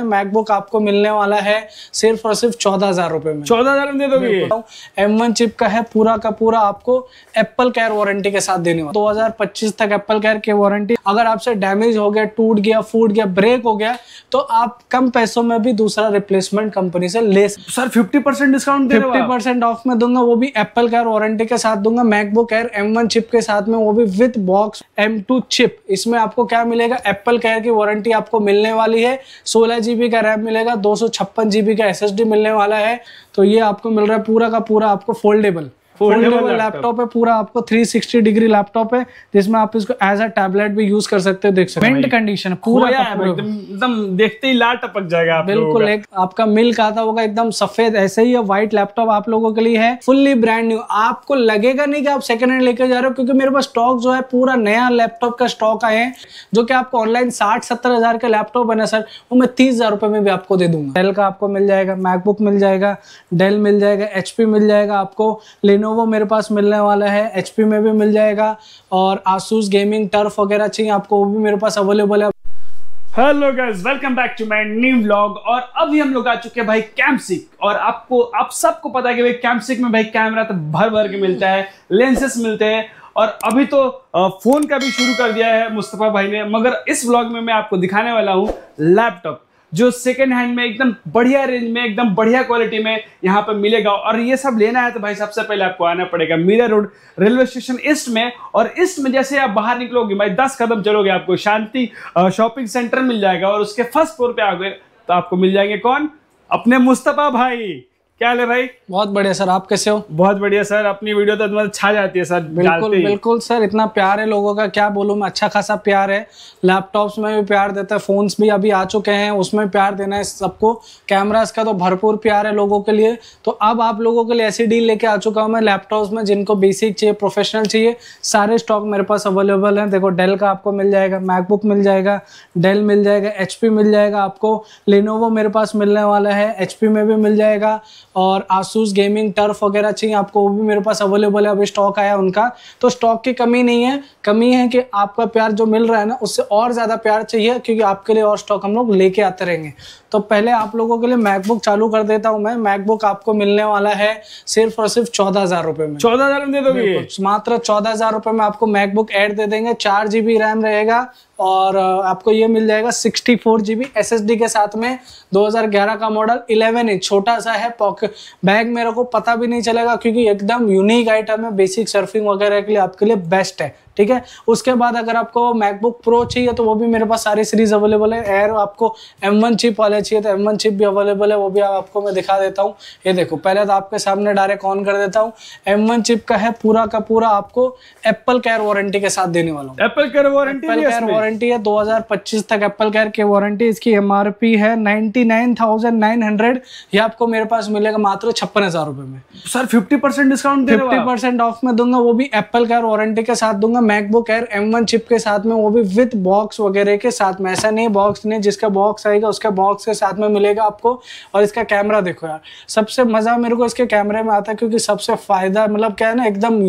MacBook आपको मिलने वाला है सिर्फ और सिर्फ चौदह हजार रुपए में चौदह हजार में दे दो एम वन चिप का है पूरा का पूरा आपको एप्पल केयर वारंटी के साथ देने वाला दो हजार पच्चीस तक एप्पल केयर की के वारंटी अगर आपसे डैमेज हो गया टूट गया फूट गया ब्रेक हो गया तो आप कम पैसों में भी दूसरा रिप्लेसमेंट कंपनी से ले sir fifty discount fifty percent off में दूंगा वो भी एप्पल केयर वारंटी के साथ दूंगा मैकबुक एयर एम चिप के साथ में वो भी विथ बॉक्स एम चिप इसमें आपको क्या मिलेगा एप्पल केयर की वारंटी आपको मिलने वाली है सोलह जीबी का रैम मिलेगा दो सौ छप्पन जीबी का एस मिलने वाला है तो ये आपको मिल रहा है पूरा का पूरा आपको फोल्डेबल फोल्डेबल लैपटॉप है पूरा आपको 360 डिग्री लैपटॉप है जिसमें आप इसको एज अ टैबलेट भी यूज कर सकते हो देख सकते मिंट कंडीशन पूरा एकदम देखते ही लाल टपक जाएगा आप बिल्कुल एक आपका मिल्क आता होगा एकदम सफेद ऐसे ही व्हाइट लैपटॉप आप लोगों के लिए है फुल्ली ब्रांड न्यू आपको लगेगा नहीं कि आप सेकंड हैंड लेकर जा रहे हो क्योंकि मेरे पास स्टॉक जो है पूरा नया लैपटॉप का स्टॉक आए हैं जो कि आपको ऑनलाइन साठ सत्तर हजार का लैपटॉप बना सर वो मैं तीस हजार रुपए में भी आपको दे दूंगा डेल का आपको मिल जाएगा मैकबुक मिल जाएगा डेल मिल जाएगा एचपी मिल जाएगा आपको लेनो लेनोवो मेरे पास मिलने वाला है एच में भी मिल जाएगा और आसूस गेमिंग टर्फ वगैरह चाहिए आपको वो भी मेरे पास अवेलेबल है hello guys welcome back to my new vlog और अभी हम लोग आ चुके हैं भाई कैम्पसिक और आपको आप सबको पता है कि भाई कैम्पसिक में भाई कैमरा तो भर भर के मिलता है लेंसेस मिलते हैं और अभी तो फोन का भी शुरू कर दिया है मुस्तफ़ा भाई ने मगर इस व्लॉग में मैं आपको दिखाने वाला हूँ लैपटॉप जो सेकेंड हैंड में एकदम बढ़िया रेंज में एकदम बढ़िया क्वालिटी में यहाँ पर मिलेगा और ये सब लेना है तो भाई सबसे पहले आपको आना पड़ेगा Mira road railway station east में और ईस्ट में जैसे आप बाहर निकलोगे भाई दस कदम चलोगे आपको शांति शॉपिंग सेंटर मिल जाएगा और उसके फर्स्ट फ्लोर पे आ गए तो आपको मिल जाएंगे कौन अपने मुस्तफा भाई क्या है भाई बहुत बढ़िया सर आप कैसे हो बहुत बढ़िया सर अपनी वीडियो तो मतलब छा जाती है सर बिल्कुल बिल्कुल सर इतना प्यार है लोगों का क्या बोलूँ मैं अच्छा खासा प्यार है लैपटॉप्स में भी प्यार देता है फोन्स भी अभी आ चुके हैं उसमें प्यार देना है सबको कैमराज का तो भरपूर प्यार है लोगों के लिए तो अब आप लोगों के लिए ऐसी डील लेके आ चुका हूँ मैं लैपटॉप्स में जिनको बेसिक चाहिए प्रोफेशनल चाहिए सारे स्टॉक मेरे पास अवेलेबल हैं देखो डेल का आपको मिल जाएगा मैकबुक मिल जाएगा डेल मिल जाएगा एच मिल जाएगा आपको लिनोवो मेरे पास मिलने वाला है एच में भी मिल जाएगा और आसूस गेमिंग टर्फ वगैरह चाहिए आपको वो भी मेरे पास अवेलेबल है अभी स्टॉक आया उनका तो स्टॉक की कमी नहीं है कमी है कि आपका प्यार जो मिल रहा है ना उससे और ज़्यादा प्यार चाहिए क्योंकि आपके लिए और स्टॉक हम लोग लेके आते रहेंगे तो पहले आप लोगों के लिए मैकबुक चालू कर देता हूँ मैं मैकबुक आपको मिलने वाला है सिर्फ और सिर्फ चौदह हज़ार रुपये में चौदह हज़ार में दे दोगे मात्र चौदह हज़ार रुपये में आपको मैकबुक ऐड दे देंगे चार जी बी रैम रहेगा और आपको ये मिल जाएगा sixty four G B S S D के साथ में 2011 का मॉडल 11 इंच छोटा सा है पॉकेट बैग मेरे को पता भी नहीं चलेगा क्योंकि एकदम यूनिक आइटम है बेसिक सर्फिंग वगैरह के लिए आपके लिए बेस्ट है ठीक है उसके बाद अगर आपको मैकबुक प्रो चाहिए तो वो भी मेरे पास सारी सीरीज़ अवेलेबल है एयर आपको एम वन चिप वाले चाहिए तो एम वन चिप भी अवेलेबल है वो भी आपको मैं दिखा देता हूँ ये देखो पहले तो आपके सामने डायरेक्ट ऑन कर देता हूँ एम वन चिप का है पूरा का पूरा आपको एप्पल केयर वारंटी के साथ देने वाला हूँ Apple care warranty Apple care warranty है 2025 तक एप्पल केयर की वारंटी इसकी एम है हंड्रेड ये आपको मेरे पास मिलेगा मात्र छप्पन हजार रुपए में sir fifty percent discount fifty percent off में दूंगा वो भी एप्पल केयर वारंटी के साथ दूंगा MacBook air M one chip के साथ में वो भी विथ बॉक्स वगैरह के साथ में ऐसा नहीं बॉक्स नहीं जिसका बॉक्स आएगा उसका बॉक्स के साथ में मिलेगा आपको और इसका कैमरा देखो यार सबसे मज़ा मेरे को इसके कैमरे में आता है क्योंकि सबसे फ़ायदा मतलब क्या है ना एकदम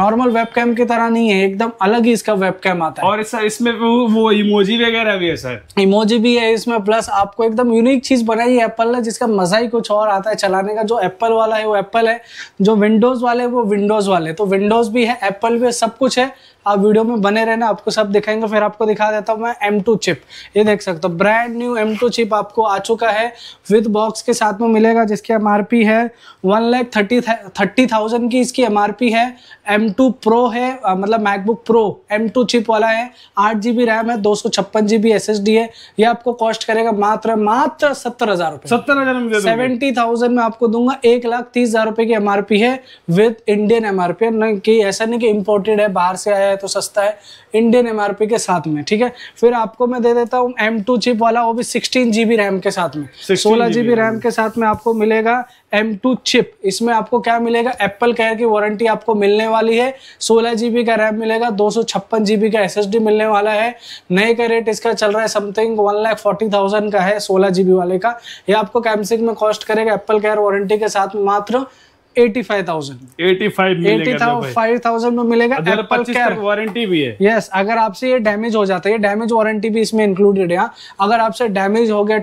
नॉर्मल वेब की तरह नहीं है एकदम अलग ही इसका वेब आता है और इसमें वो इमोजी वगैरह भी है सर इमोजी भी है इसमें प्लस आपको एकदम यूनिक चीज़ बनाई है एप्पल ने जिसका मज़ा ही कुछ और आता है चलाने का जो एप्पल वाला है वो एप्पल है जो विंडोज़ वाले वो विंडोज़ वाले तो विंडोज़ भी है एप्पल भी है सब कुछ है आप वीडियो में बने रहना आपको सब दिखाएंगे फिर आपको दिखा देता हूँ मैं एम टू चिप ये देख सकते हो brand new M two chip आपको आ चुका है विद बॉक्स के साथ में मिलेगा जिसकी एम है one lakh thirty thirty thousand की इसकी एम है M2 टू प्रो है आ, मतलब MacBook pro M two chip वाला है आठ जी बी रैम है दो सौ छप्पन G B S S D है ये आपको कॉस्ट करेगा मात्र मात्र सत्तर हजार रुपये सत्तर हजार सेवेंटी थाउजेंड में आपको दूंगा एक लाख तीस हजार रुपये की एम है with Indian M R P है ऐसा नहीं कि इम्पोर्टेड है बाहर से आया है तो सस्ता है इंडियन एम के साथ में ठीक है फिर आपको मैं दे देता हूँ एम चिप वाला वो भी सिक्सटीन जी रैम के साथ में सोलह जी रैम के साथ में आपको मिलेगा एम चिप इसमें आपको क्या मिलेगा एप्पल केयर की वारंटी आपको मिलने वाली है सोलह जीबी का रैम मिलेगा दो सौ छप्पन जीबी का एस मिलने वाला है नए का रेट इसका चल रहा है something one lakh forty thousand का है सोलह जीबी वाले का ये आपको कैमसिंग में कॉस्ट करेगा एप्पल केयर वारंटी के साथ मात्र हाँ।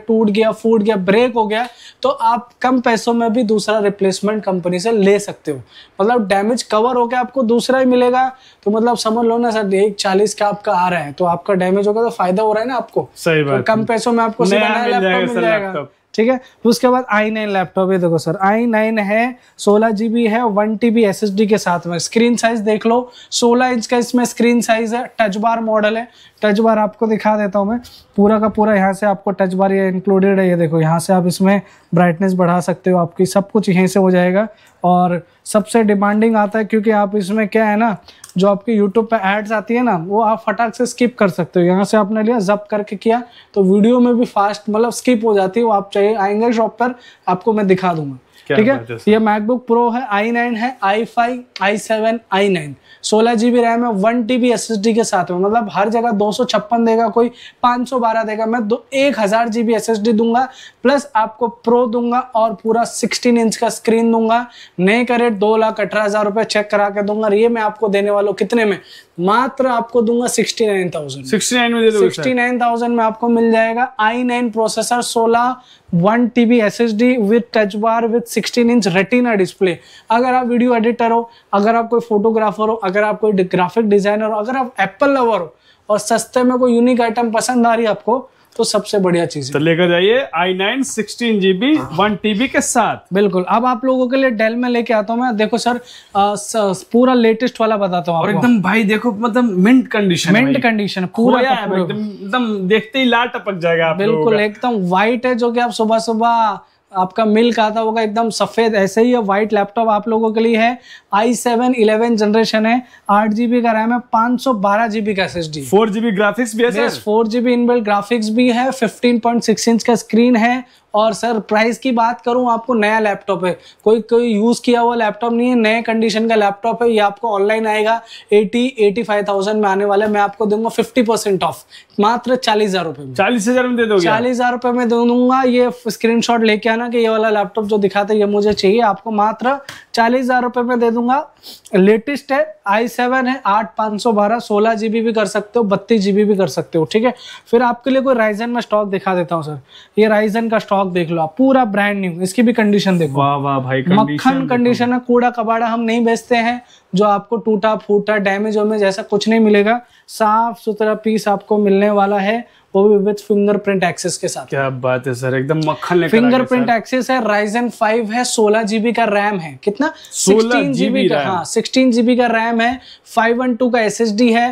टूट गया फूट गया ब्रेक हो गया तो आप कम पैसों में भी दूसरा रिप्लेसमेंट कंपनी से ले सकते हो मतलब डैमेज कवर होकर आपको दूसरा ही मिलेगा तो मतलब समझ लो ना सर एक चालीस का आपका आ रहा है तो आपका डैमेज होगा तो फायदा हो रहा है ना आपको सही तो बात कम पैसों में आपको मिल जाएगा ठीक है तो उसके बाद आई नाइन लैपटॉप है देखो सर आई नाइन है सोलह जी बी है one T B S S D के साथ में स्क्रीन साइज देख लो सोलह इंच का इसमें स्क्रीन साइज है टच बार मॉडल है टच बार आपको दिखा देता हूँ मैं पूरा का पूरा यहाँ से आपको टच बार ये इंक्लूडेड है ये देखो यहाँ से आप इसमें ब्राइटनेस बढ़ा सकते हो आपकी सब कुछ यहीं से हो जाएगा और सबसे डिमांडिंग आता है क्योंकि आप इसमें क्या है ना जो आपके यूट्यूब पे एड्स आती है ना वो आप फटाक से स्किप कर सकते हो यहाँ से आपने लिया जब करके किया तो वीडियो में भी फास्ट मतलब स्किप हो जाती है वो आप चाहिए आएंगे शॉप पर आपको मैं दिखा दूंगा ठीक है ये मैकबुक प्रो है आई नाइन है I five I seven I nine सोलह जी बी रैम है one T B S S D के साथ में मतलब हर जगह दो सौ छप्पन देगा कोई पाँच सौ बारह देगा मैं दो एक हज़ार G B S S D दूंगा प्लस आपको प्रो दूंगा और पूरा सिक्सटीन इंच का स्क्रीन दूंगा नए का रेट दो लाख अठारह हज़ार रुपये चेक करा के दूंगा ये मैं आपको देने वाला हूँ कितने में मात्र आपको दूंगा sixty nine thousand sixty nine में सिक्सटी नाइन थाउजेंड में आपको मिल जाएगा आई नाइन प्रोसेसर सोलह one T B S S D with touch bar with sixteen inch retina display अगर आप वीडियो एडिटर हो अगर आप कोई फोटोग्राफर हो अगर आप कोई ग्राफिक डिजाइनर हो अगर आप एप्पल लवर हो और सस्ते में कोई यूनिक आइटम पसंद आ रही है आपको तो सबसे बढ़िया चीज तो लेकर जाइए I nine sixteen GB one TB के साथ बिल्कुल अब आप लोगों के लिए डेल में लेके आता हूँ मैं देखो सर आ, स, पूरा लेटेस्ट वाला बताता हूँ और एकदम भाई देखो मतलब मिंट कंडीशन मिंट कंडीशन पूरा एकदम देखते ही ला टपक जाएगा बिल्कुल एकदम व्हाइट है जो की आप सुबह सुबह आपका का था होगा एकदम सफ़ेद ऐसे ही है वाइट लैपटॉप आप लोगों के लिए है आई सेवन इलेवन जनरेशन है आठ जीबी का रैम है पाँच सौ बारह जीबी का S S D four GB graphics भी है फोर जीबी इनबिल्ट ग्राफिक्स भी है फिफ्टीन पॉइंट सिक्स इंच का स्क्रीन है और सर प्राइस की बात करूं आपको नया लैपटॉप है कोई कोई यूज़ किया हुआ लैपटॉप नहीं है नए कंडीशन का लैपटॉप है ये आपको ऑनलाइन आएगा एटी एटी फाइव थाउजेंड में आने वाला है मैं आपको दूंगा फिफ्टी परसेंट ऑफ मात्र चालीस हजार रुपये में चालीस हजार में दे दो चालीस हजार रुपये में दे दूंगा ये स्क्रीन शॉट लेके आना कि ये वाला लैपटॉप जो दिखाते ये मुझे चाहिए आपको मात्र चालीस हजार रुपये में दे दूंगा लेटेस्ट है आई सेवन है आठ पाँच सौ बारह सोलह जी भी कर सकते हो बत्तीस जी भी कर सकते हो ठीक है फिर आपके लिए कोई राइजन में स्टॉक दिखा देता हूँ सर ये राइजन का स्टॉक स्टॉक देख लो आप पूरा ब्रांड न्यू इसकी भी कंडीशन देखो वाह वाह भाई मक्खन कंडीशन है कूड़ा कबाड़ा हम नहीं बेचते हैं जो आपको टूटा फूटा डैमेज वैमेज ऐसा कुछ नहीं मिलेगा साफ सुथरा पीस आपको मिलने वाला है वो भी विद फिंगरप्रिंट एक्सेस के साथ क्या बात है सर एकदम मक्खन लेकर फिंगरप्रिंट एक्सेस है राइजन फाइव है सोलह जीबी का रैम है कितना सोलह जीबी का हाँ सिक्सटीन जीबी का रैम है फाइव वन टू का एस है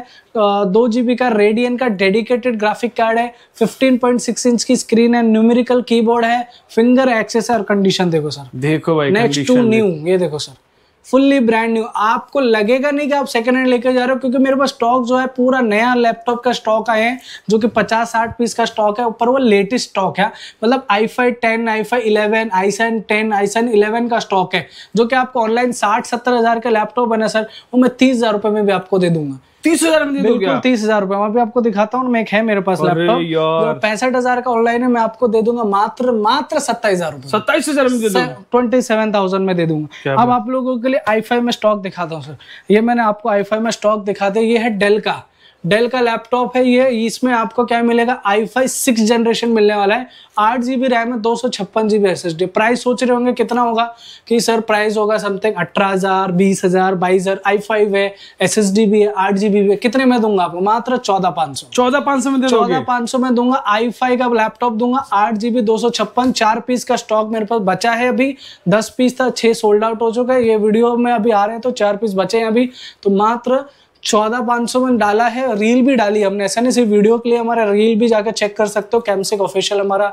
दो जीबी का रेडियन का डेडिकेटेड ग्राफिक कार्ड है फिफ्टीन पॉइंट सिक्स इंच की स्क्रीन है न्यूमेरिकल कीबोर्ड है फिंगर एक्सेस है और कंडीशन देखो सर देखो भाई नेक्स्ट टू न्यू ये देखो सर फुल्ली ब्रांड न्यू आपको लगेगा नहीं कि आप सेकेंड हैंड लेकर जा रहे हो क्योंकि मेरे पास स्टॉक जो है पूरा नया लैपटॉप का स्टॉक आए हैं जो कि पचास साठ पीस का स्टॉक है ऊपर वो लेटेस्ट स्टॉक है मतलब I five ten I five eleven I seven ten I seven eleven का स्टॉक है जो कि आपको ऑनलाइन साठ सत्तर हज़ार का लैपटॉप है ना सर वो मैं तीस हज़ार रुपये में भी आपको दे दूंगा तीस हजार में तीस हजार रुपए वहाँ पे आपको दिखाता हूँ मैं है मेरे पास लैपटॉप पैंसठ हजार का ऑनलाइन है मैं आपको दे दूंगा मात्र मात्र सत्ताईस हजार रुपए सत्ताईस हजार में ट्वेंटी सेवन थाउजेंड में दे दूंगा अब आप लोगों के लिए आई में स्टॉक दिखाता हूँ सर ये मैंने आपको आई में स्टॉक दिखा दिया ये है डेल का डेल का लैपटॉप है ये इसमें आपको क्या मिलेगा आई फाइव सिक्स जनरेशन मिलने वाला है आठ जी बी रैम है दो सौ छप्पन G B S S D price सोच रहे होंगे कितना होगा कि सर प्राइस होगा समथिंग अठारह हज़ार बीस हज़ार बाईस हज़ार आई फाइव है एस एस डी भी है आठ जी बी भी है कितने में दूंगा आपको मात्र चौदह पाँच सौ चौदह पाँच सौ में चौदह पाँच सौ में दूंगा आई फाइव का लैपटॉप दूंगा आठ जी बी दो सौ छप्पन चार पीस का स्टॉक मेरे पास बचा है अभी दस पीस था छः सोल्ड आउट हो चुका है ये वीडियो में अभी आ रहे हैं तो चार पीस बचे हैं अभी तो मात्र चौदह पाँच सौ में डाला है रील भी डाली हमने ऐसा नहीं सिर्फ वीडियो के लिए हमारा रील भी जाकर चेक कर सकते हो कैमसिक ऑफिशियल हमारा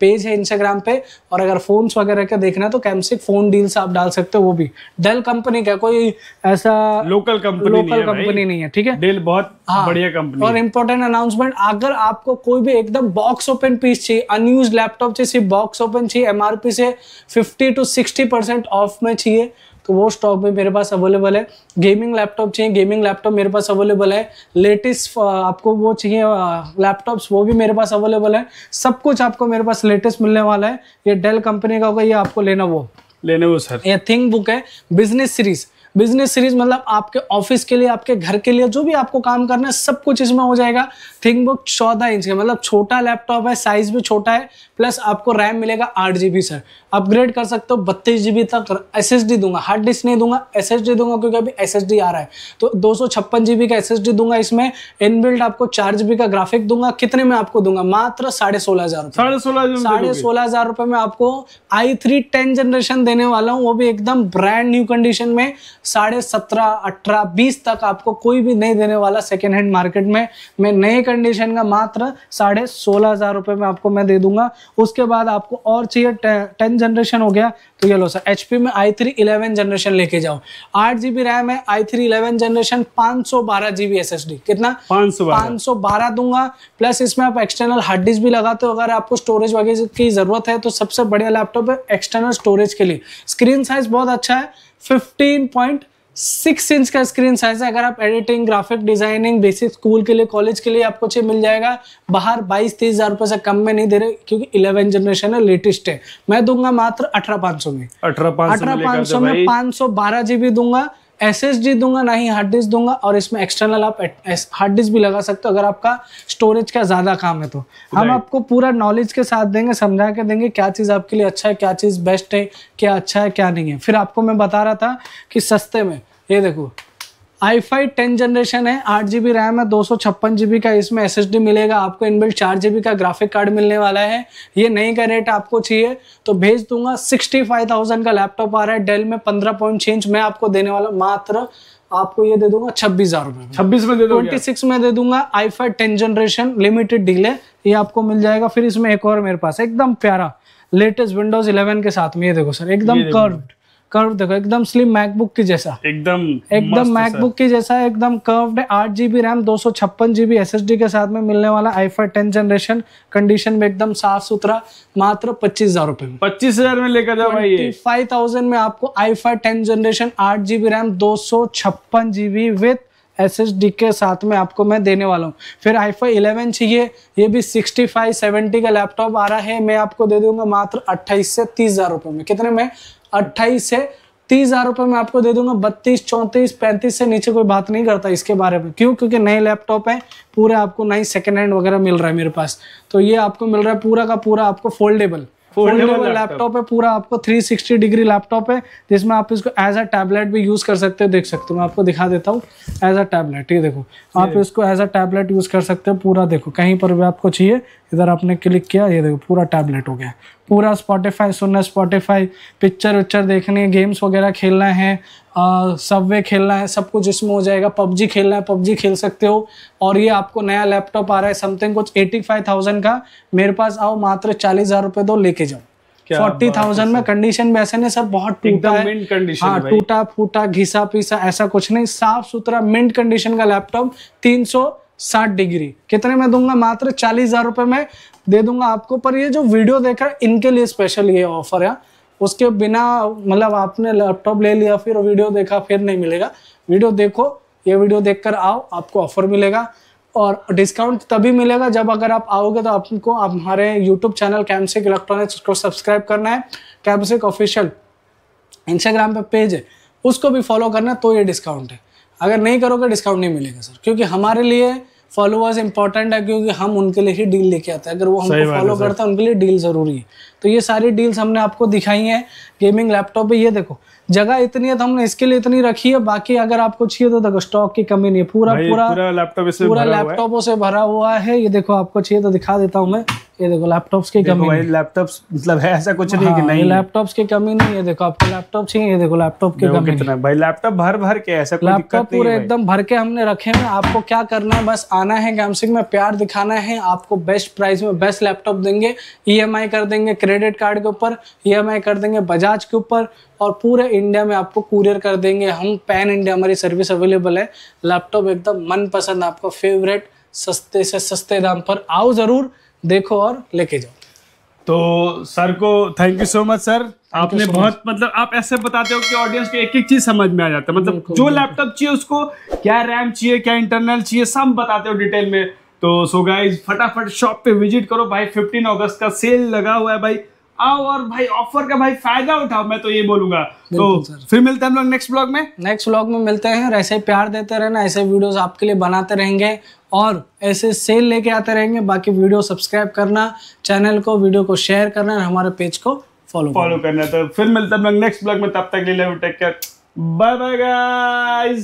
पेज है इंस्टाग्राम पे और अगर फ़ोन्स वगैरह का देखना है तो कैमसिक फ़ोन डील्स आप डाल सकते हो वो भी डेल कंपनी का कोई ऐसा लोकल कंपनी लोकल कंपनी नहीं है ठीक है डेल बहुत हाँ, बढ़िया कंपनी और इम्पोर्टेंट अनाउंसमेंट अगर आपको कोई भी एकदम बॉक्स ओपन पीस चाहिए अनयूज लैपटॉप चाहिए सिर्फ बॉक्स ओपन चाहिए एमआरपी से fifty to sixty percent off में चाहिए तो वो स्टॉक भी मेरे पास अवेलेबल है गेमिंग लैपटॉप चाहिए गेमिंग लैपटॉप मेरे पास अवेलेबल है लेटेस्ट आपको वो चाहिए लैपटॉप्स वो भी मेरे पास अवेलेबल है सब कुछ आपको मेरे पास लेटेस्ट मिलने वाला है ये डेल कंपनी का होगा ये आपको लेना वो लेने वो सर ये थिंक बुक है बिजनेस सीरीज़ बिजनेस सीरीज मतलब आपके ऑफिस के लिए आपके घर के लिए जो भी आपको काम करना है सब कुछ इसमें हो जाएगा थिंक बुक चौदह इंच का मतलब छोटा लैपटॉप है साइज भी छोटा है प्लस आपको रैम मिलेगा आठ जी सर अपग्रेड कर सकते हो बत्तीस जी तक एस एस डी दूंगा हार्ड डिस्क नहीं दूंगा एस एस डी दूंगा क्योंकि अभी एस एस डी आ रहा है तो दो सौ छप्पन जीबी का एस एस डी दूंगा इसमें इनबिल्ट आपको चार जीबी का ग्राफिक दूंगा कितने में आपको दूंगा मात्र साढ़े सोलह हजार साढ़े सोलह साढ़े सोलह हजार रुपये में आपको आई थ्री टेन जनरेशन देने वाला हूँ वो भी एकदम ब्रांड न्यू कंडीशन में साढ़े सत्रह अठारह बीस तक आपको कोई भी नहीं देने वाला सेकेंड हैंड मार्केट में मैं नए कंडीशन का मात्र साढ़े सोलह हज़ार रुपये में आपको मैं दे दूंगा उसके बाद आपको और चाहिए टेन जनरेशन हो गया तो ये लो सर एच में आई थ्री इलेवन जनरेशन लेके जाओ आठ जी बी रैम है आई थ्री इलेवन जनरेशन पाँच सौ बारह G B S S D कितना पाँच सौ सौ बारह दूंगा प्लस इसमें आप एक्सटर्नल हार्ड डिस्क भी लगाते हो अगर आपको स्टोरेज वगैरह की ज़रूरत है तो सबसे बढ़िया लैपटॉप है एक्सटर्नल स्टोरेज के लिए स्क्रीन साइज बहुत अच्छा है फिफ्टीन पॉइंट सिक्स इंच का स्क्रीन साइज है अगर आप editing graphic designing basic school के लिए कॉलेज के लिए आपको मिल जाएगा बाहर बाईस तीस हजार रुपए से कम में नहीं दे रहे क्योंकि इलेवन जनरेशन है लेटेस्ट है मैं दूंगा मात्र अठारह पांच सौ में अठारह पांच सौ में पांच सौ बारह जीबी दूंगा एस एस डी दूंगा ना ही हार्ड डिस्क दूंगा और इसमें एक्सटर्नल आप हार्ड डिस्क भी लगा सकते हो अगर आपका स्टोरेज का ज़्यादा काम है तो हम आपको पूरा नॉलेज के साथ देंगे समझा के देंगे क्या चीज़ आपके लिए अच्छा है क्या चीज़ बेस्ट है क्या अच्छा है क्या नहीं है फिर आपको मैं बता रहा था कि सस्ते में ये देखो आई फाइव टेन जनरेशन है आठ जी बी रैम है दो सौ छप्पन जी बी का इसमें एस एस डी मिलेगा आपको इनबिल्ट चार जी बी का ग्राफिक कार्ड मिलने वाला है ये नहीं का रेट आपको चाहिए तो भेज दूंगा सिक्सटी फाइव थाउजेंड का लैपटॉप आ रहा है डेल में पंद्रह पॉइंट चेंज मैं आपको देने वाला मात्र आपको ये दे दूंगा छब्बीस हजार रुपए छब्बीस में दे ट्वेंटी सिक्स में दे दूंगा I five ten generation limited deal है ये आपको मिल जाएगा फिर इसमें एक और मेरे पास एकदम प्यारा लेटेस्ट विंडोज इलेवन के साथ में ये देखो सर एकदम कर्व्ड कर्व देखो एकदम स्लिम मैकबुक की जैसा एकदम एकदम मैकबुक की जैसा एकदम कर्व्ड है आठ जीबी रैम दो सौ छप्पन जीबी एस एस डी के साथ में मिलने वाला I five ten generation condition में एकदम साफ सुथरा मात्र पच्चीस हजार रुपए में पच्चीस हजार में लेकर जाओ भाई फाइव थाउजेंड में आपको आई फाइव टेन जनरेशन आठ जीबी रैम दो सौ छप्पन GB with S S D के साथ में आपको मैं देने वाला हूँ फिर आई आईफा इलेवन चाहिए ये भी सिक्सटी फाइव सेवेंटी का लैपटॉप आ रहा है मैं आपको दे दूंगा मात्र अट्ठाईस से तीस हज़ार रुपये में कितने में अट्ठाईस से तीस हज़ार रुपये मैं आपको दे दूंगा बत्तीस चौंतीस पैंतीस से नीचे कोई बात नहीं करता इसके बारे में क्यों क्योंकि नए लैपटॉप है पूरे आपको नई सेकेंड हैंड वगैरह मिल रहा है मेरे पास तो ये आपको मिल रहा है पूरा का पूरा आपको फोल्डेबल फोल्डेबल लैपटॉप है पूरा आपको 360 डिग्री लैपटॉप है जिसमें आप इसको एज अ टैबलेट भी यूज़ कर सकते हो देख सकते हो मैं आपको दिखा देता हूँ एज अ टैबलेट ये देखो आप इसको एज अ टैबलेट यूज़ कर सकते हो पूरा देखो कहीं पर भी आपको चाहिए इधर आपने क्लिक किया ये देखो पूरा टैबलेट हो गया पूरा स्पॉटिफाई सुनना स्पॉटिफाई पिक्चर उच्चर देखनी है गेम्स वगैरह खेलना है सबवे खेलना है सब कुछ इसमें हो जाएगा पबजी खेलना है पबजी खेल सकते हो और ये आपको नया लैपटॉप आ रहा है समथिंग कुछ एटी फाइव थाउजेंड का मेरे पास आओ मात्र चालीस हज़ार रुपये दो लेके जाओ फोर्टी थाउजेंड में कंडीशन में ऐसा नहीं सर बहुत टूटा है हाँ टूटा फूटा घिसा पीसा ऐसा कुछ नहीं साफ सुथरा मिंट कंडीशन का लैपटॉप तीन सौ साठ डिग्री कितने में दूंगा मात्र चालीस हजार रुपये में दे दूंगा आपको पर ये जो वीडियो देख है इनके लिए स्पेशल ये ऑफर है उसके बिना मतलब आपने लैपटॉप ले लिया फिर वीडियो देखा फिर नहीं मिलेगा वीडियो देखो ये वीडियो देखकर आओ आपको ऑफर मिलेगा और डिस्काउंट तभी मिलेगा जब अगर आप आओगे तो आपको आप हमारे यूट्यूब चैनल कैमसिक इलेक्ट्रॉनिक्स को सब्सक्राइब करना है कैमसिक ऑफिशियल इंस्टाग्राम पे पेज है उसको भी फॉलो करना है तो ये डिस्काउंट है अगर नहीं करोगे डिस्काउंट नहीं मिलेगा सर क्योंकि हमारे लिए फॉलोअर्स इंपॉर्टेंट है क्योंकि हम उनके लिए ही डील लेके आते हैं अगर वो हमको फॉलो करते हैं उनके लिए डील ज़रूरी है तो ये सारी डील्स हमने आपको दिखाई है गेमिंग लैपटॉप पे ये देखो जगह इतनी है तो हमने इसके लिए इतनी रखी है बाकी अगर आपको चाहिए तो देखो स्टॉक की कमी नहीं है पूरा पूरा लैपटॉप पूरा लैपटॉपों से भरा हुआ है ये देखो आपको चाहिए तो दिखा देता हूँ मैं ये देखो लैपटॉप्स की कमी लैपटॉप्स मतलब है ऐसा कुछ नहीं कि हाँ, नहीं लैपटॉप्स की कमी नहीं है देखो आपको लैपटॉप चाहिए ये देखो लैपटॉप की कमी कितना भाई लैपटॉप भर भर के ऐसा कोई लैपटॉप पूरे एकदम भर के हमने रखे हैं आपको क्या करना है बस आना है गैमसिंग में प्यार दिखाना है आपको बेस्ट प्राइस में बेस्ट लैपटॉप देंगे ई e कर देंगे क्रेडिट कार्ड के ऊपर ई e कर देंगे बजाज के ऊपर और पूरे इंडिया में आपको कुरियर कर देंगे हम पैन इंडिया हमारी सर्विस अवेलेबल है लैपटॉप एकदम मनपसंद आपका फेवरेट सस्ते से सस्ते दाम पर आओ ज़रूर देखो और लेके जाओ तो सर को thank you so much sir आपने so बहुत मतलब आप ऐसे बताते हो कि ऑडियंस को एक एक चीज समझ में आ जाता है मतलब जो लैपटॉप चाहिए उसको क्या रैम चाहिए क्या इंटरनल चाहिए सब बताते हो डिटेल में तो सो गाइज फटाफट शॉप पे विजिट करो भाई 15 अगस्त का सेल लगा हुआ है भाई आओ और भाई ऑफर का भाई फायदा उठाओ मैं तो ये बोलूंगा तो फिर मिलते हैं हम लोग नेक्स्ट ब्लॉग में नेक्स्ट ब्लॉग में मिलते हैं और ऐसे प्यार देते रहना ऐसे वीडियोस आपके लिए बनाते रहेंगे और ऐसे सेल लेके आते रहेंगे बाकी वीडियो सब्सक्राइब करना चैनल को वीडियो को शेयर करना और हमारे पेज को फॉलो फॉलो करना तो फिर मिलते हैं हम लोग नेक्स्ट ब्लॉग में तब तक ले take care bye bye guys